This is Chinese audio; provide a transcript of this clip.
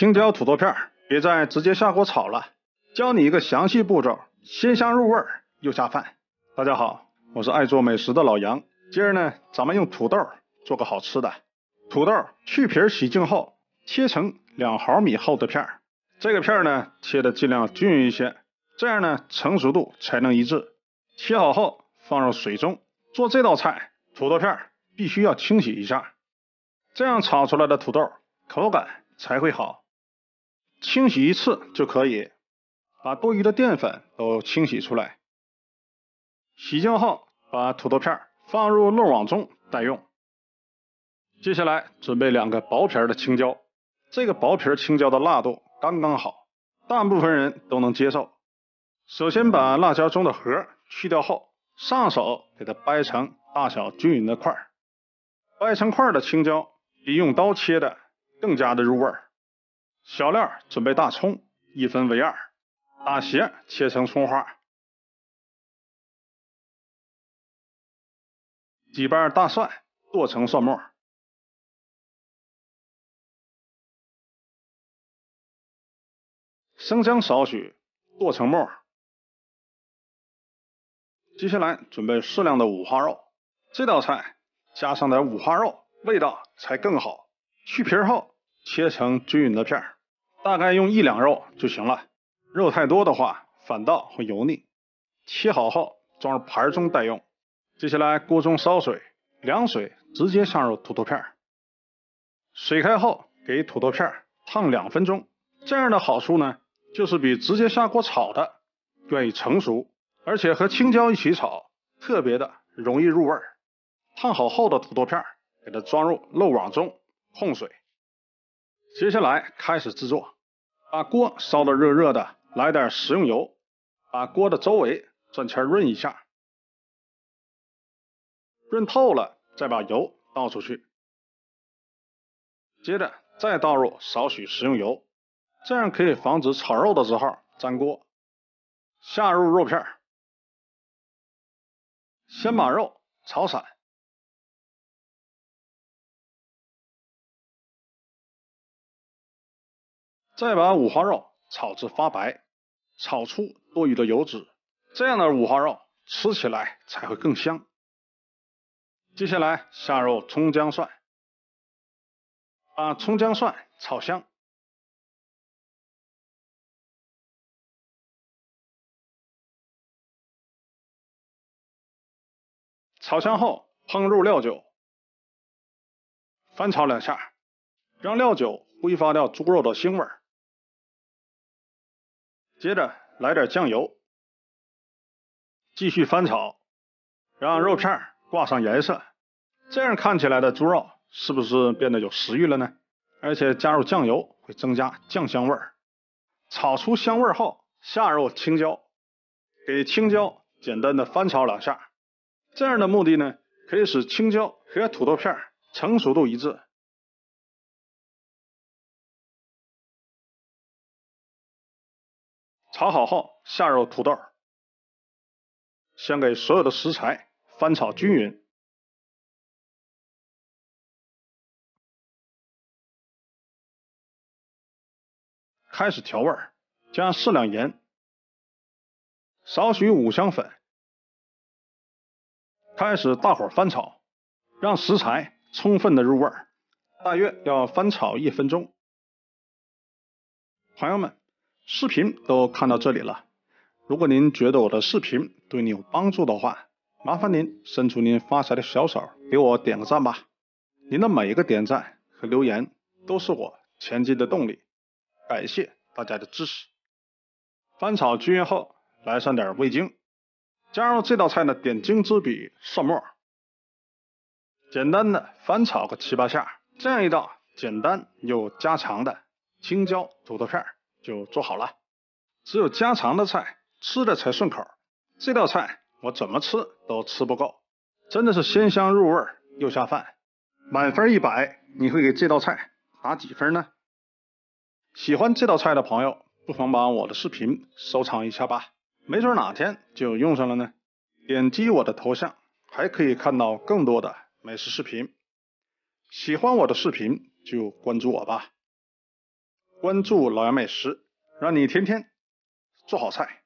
青椒土豆片儿，别再直接下锅炒了。教你一个详细步骤，鲜香入味又下饭。大家好，我是爱做美食的老杨。今儿呢，咱们用土豆做个好吃的。土豆去皮洗净后，切成两毫米厚的片儿。这个片儿呢，切的尽量均匀一些，这样呢，成熟度才能一致。切好后放入水中。做这道菜，土豆片儿必须要清洗一下，这样炒出来的土豆口感才会好。清洗一次就可以把多余的淀粉都清洗出来。洗净后，把土豆片放入漏网中待用。接下来准备两个薄皮的青椒，这个薄皮青椒的辣度刚刚好，大部分人都能接受。首先把辣椒中的核去掉后，上手给它掰成大小均匀的块儿。掰成块的青椒比用刀切的更加的入味儿。小料准备：大葱一分为二，把斜切成葱花；几瓣大蒜剁成蒜末；生姜少许剁成末。接下来准备适量的五花肉，这道菜加上点五花肉，味道才更好。去皮后切成均匀的片儿。大概用一两肉就行了，肉太多的话反倒会油腻。切好后装入盘中待用。接下来锅中烧水，凉水直接下入土豆片儿，水开后给土豆片儿烫两分钟。这样的好处呢，就是比直接下锅炒的愿意成熟，而且和青椒一起炒，特别的容易入味儿。烫好后的土豆片儿，给它装入漏网中控水。接下来开始制作，把锅烧的热热的，来点食用油，把锅的周围转圈润一下，润透了，再把油倒出去。接着再倒入少许食用油，这样可以防止炒肉的时候粘锅。下入肉片，先把肉炒散。再把五花肉炒至发白，炒出多余的油脂，这样的五花肉吃起来才会更香。接下来下入葱姜蒜，把葱姜蒜炒香，炒香后烹入料酒，翻炒两下，让料酒挥发掉猪肉的腥味儿。接着来点酱油，继续翻炒，让肉片挂上颜色。这样看起来的猪肉是不是变得有食欲了呢？而且加入酱油会增加酱香味儿。炒出香味后，下入青椒，给青椒简单的翻炒两下。这样的目的呢，可以使青椒和土豆片成熟度一致。炒好后下入土豆，先给所有的食材翻炒均匀，开始调味，加适量盐，少许五香粉，开始大火翻炒，让食材充分的入味儿，大约要翻炒一分钟。朋友们。视频都看到这里了，如果您觉得我的视频对你有帮助的话，麻烦您伸出您发财的小手给我点个赞吧。您的每一个点赞和留言都是我前进的动力，感谢大家的支持。翻炒均匀后，来上点味精，加入这道菜的点睛之笔蒜末，简单的翻炒个七八下，这样一道简单又家常的青椒土豆片儿。就做好了，只有家常的菜吃的才顺口。这道菜我怎么吃都吃不够，真的是鲜香入味又下饭。满分一百，你会给这道菜打几分呢？喜欢这道菜的朋友，不妨把我的视频收藏一下吧，没准哪天就用上了呢。点击我的头像，还可以看到更多的美食视频。喜欢我的视频就关注我吧。关注老杨美食，让你天天做好菜。